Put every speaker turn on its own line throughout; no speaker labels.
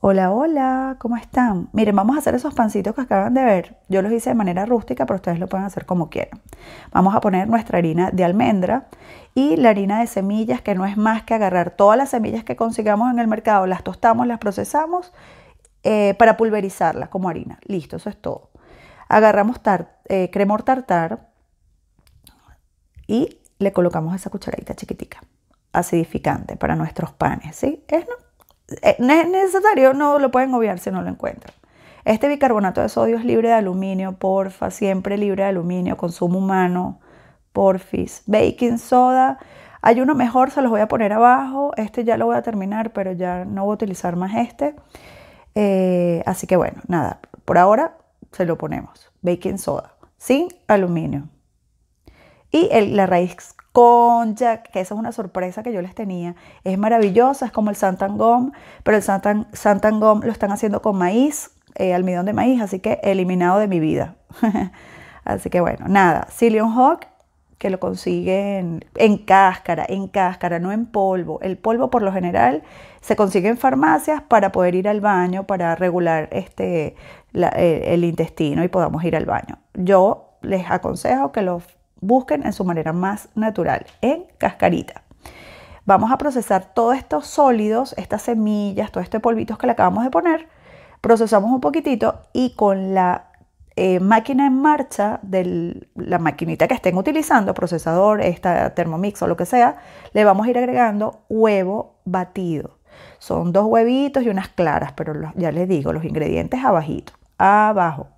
Hola, hola, ¿cómo están? Miren, vamos a hacer esos pancitos que acaban de ver. Yo los hice de manera rústica, pero ustedes lo pueden hacer como quieran. Vamos a poner nuestra harina de almendra y la harina de semillas, que no es más que agarrar todas las semillas que consigamos en el mercado, las tostamos, las procesamos eh, para pulverizarlas como harina. Listo, eso es todo. Agarramos eh, cremor tartar y le colocamos esa cucharadita chiquitica, acidificante para nuestros panes, ¿sí? Es no eh, no es necesario, no lo pueden obviar si no lo encuentran. Este bicarbonato de sodio es libre de aluminio, porfa, siempre libre de aluminio, consumo humano, porfis. Baking soda, hay uno mejor, se los voy a poner abajo. Este ya lo voy a terminar, pero ya no voy a utilizar más este. Eh, así que bueno, nada, por ahora se lo ponemos. Baking soda, sin aluminio. Y el, la raíz concha, que esa es una sorpresa que yo les tenía. Es maravillosa, es como el santangom, pero el santan, santangom lo están haciendo con maíz, eh, almidón de maíz, así que eliminado de mi vida. así que bueno, nada, Cillian Hawk que lo consiguen en cáscara, en cáscara, no en polvo. El polvo por lo general se consigue en farmacias para poder ir al baño, para regular este, eh, el, intestino y podamos ir al baño. Yo les aconsejo que lo Busquen en su manera más natural, en cascarita. Vamos a procesar todos estos sólidos, estas semillas, todo este polvitos que le acabamos de poner. Procesamos un poquitito y con la eh, máquina en marcha de la maquinita que estén utilizando, procesador, esta termomix o lo que sea, le vamos a ir agregando huevo batido. Son dos huevitos y unas claras, pero ya les digo, los ingredientes abajito, abajo.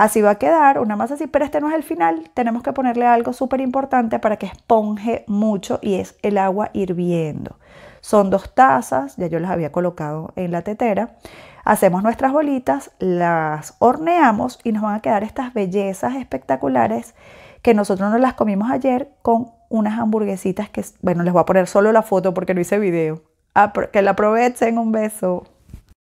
Así va a quedar, una masa así, pero este no es el final. Tenemos que ponerle algo súper importante para que esponje mucho y es el agua hirviendo. Son dos tazas, ya yo las había colocado en la tetera. Hacemos nuestras bolitas, las horneamos y nos van a quedar estas bellezas espectaculares que nosotros nos las comimos ayer con unas hamburguesitas que, bueno, les voy a poner solo la foto porque no hice video. que la aprovechen, un beso.